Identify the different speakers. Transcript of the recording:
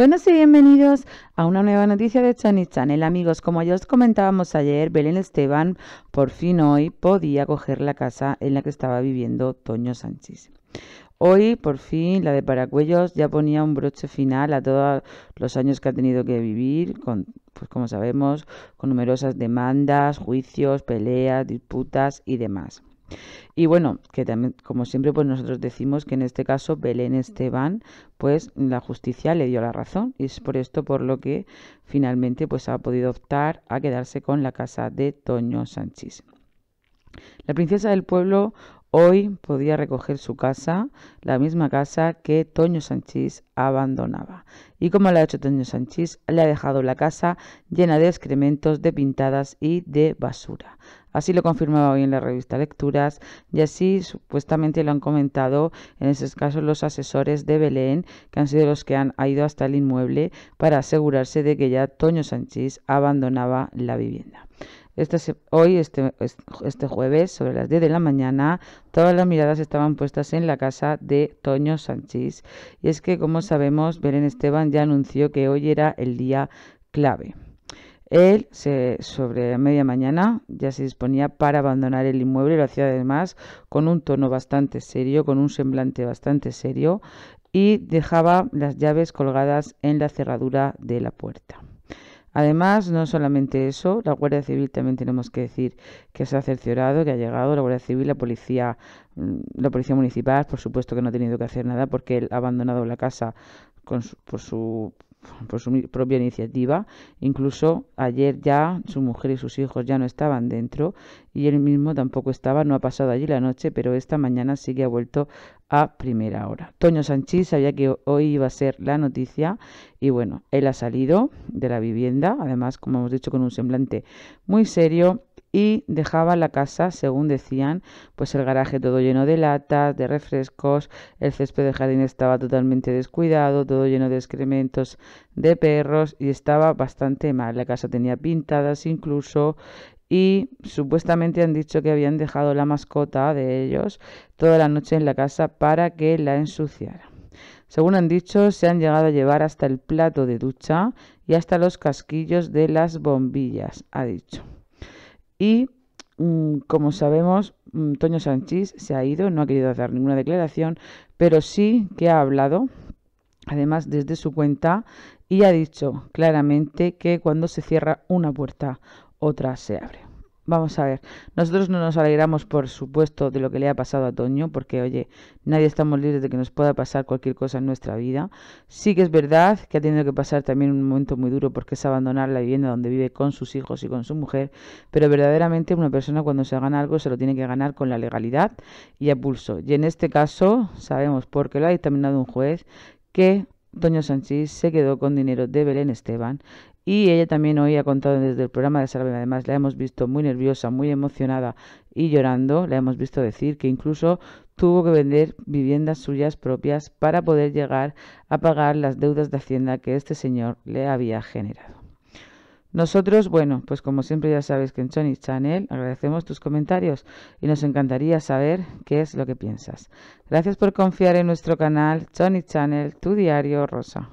Speaker 1: Buenos y bienvenidos a una nueva noticia de Chani Channel. Amigos, como ya os comentábamos ayer, Belén Esteban por fin hoy podía coger la casa en la que estaba viviendo Toño Sánchez. Hoy, por fin, la de Paracuellos ya ponía un broche final a todos los años que ha tenido que vivir, con, pues como sabemos, con numerosas demandas, juicios, peleas, disputas y demás. Y bueno, que también, como siempre, pues nosotros decimos que en este caso Belén Esteban, pues la justicia le dio la razón. Y es por esto por lo que finalmente pues ha podido optar a quedarse con la casa de Toño Sánchez. La princesa del pueblo hoy podía recoger su casa, la misma casa que Toño Sánchez abandonaba. Y como lo ha hecho Toño Sánchez, le ha dejado la casa llena de excrementos, de pintadas y de basura. Así lo confirmaba hoy en la revista Lecturas y así supuestamente lo han comentado en ese caso los asesores de Belén, que han sido los que han ido hasta el inmueble para asegurarse de que ya Toño Sánchez abandonaba la vivienda. Este hoy, este, este, jueves, sobre las 10 de la mañana, todas las miradas estaban puestas en la casa de Toño Sánchez. Y es que, como sabemos, Belén Esteban ya anunció que hoy era el día clave. Él, se, sobre media mañana, ya se disponía para abandonar el inmueble y lo hacía además con un tono bastante serio, con un semblante bastante serio, y dejaba las llaves colgadas en la cerradura de la puerta. Además, no solamente eso, la Guardia Civil también tenemos que decir que se ha cerciorado, que ha llegado la Guardia Civil, la policía, mm, la policía municipal, por supuesto que no ha tenido que hacer nada porque él ha abandonado la casa por su por su propia iniciativa. Incluso ayer ya su mujer y sus hijos ya no estaban dentro y él mismo tampoco estaba, no ha pasado allí la noche, pero esta mañana sí que ha vuelto a primera hora. Toño Sanchís sabía que hoy iba a ser la noticia y bueno, él ha salido de la vivienda, además como hemos dicho con un semblante muy serio y dejaba la casa, según decían, pues el garaje todo lleno de latas, de refrescos, el césped de jardín estaba totalmente descuidado, todo lleno de excrementos de perros y estaba bastante mal. La casa tenía pintadas incluso y supuestamente han dicho que habían dejado la mascota de ellos toda la noche en la casa para que la ensuciara. Según han dicho, se han llegado a llevar hasta el plato de ducha y hasta los casquillos de las bombillas, ha dicho. Y mm, como sabemos, mm, Toño Sánchez se ha ido, no ha querido hacer ninguna declaración, pero sí que ha hablado, además desde su cuenta, y ha dicho claramente que cuando se cierra una puerta, otra se abre. Vamos a ver, nosotros no nos alegramos, por supuesto, de lo que le ha pasado a Toño, porque, oye, nadie estamos libres de que nos pueda pasar cualquier cosa en nuestra vida. Sí que es verdad que ha tenido que pasar también un momento muy duro porque es abandonar la vivienda donde vive con sus hijos y con su mujer, pero verdaderamente una persona cuando se gana algo se lo tiene que ganar con la legalidad y a pulso. Y en este caso sabemos, porque lo ha determinado un juez, que Toño Sánchez se quedó con dinero de Belén Esteban y ella también hoy ha contado desde el programa de Salve, además la hemos visto muy nerviosa, muy emocionada y llorando, la hemos visto decir que incluso tuvo que vender viviendas suyas propias para poder llegar a pagar las deudas de Hacienda que este señor le había generado. Nosotros, bueno, pues como siempre ya sabes que en Sony Channel agradecemos tus comentarios y nos encantaría saber qué es lo que piensas. Gracias por confiar en nuestro canal Sony Channel, tu diario rosa.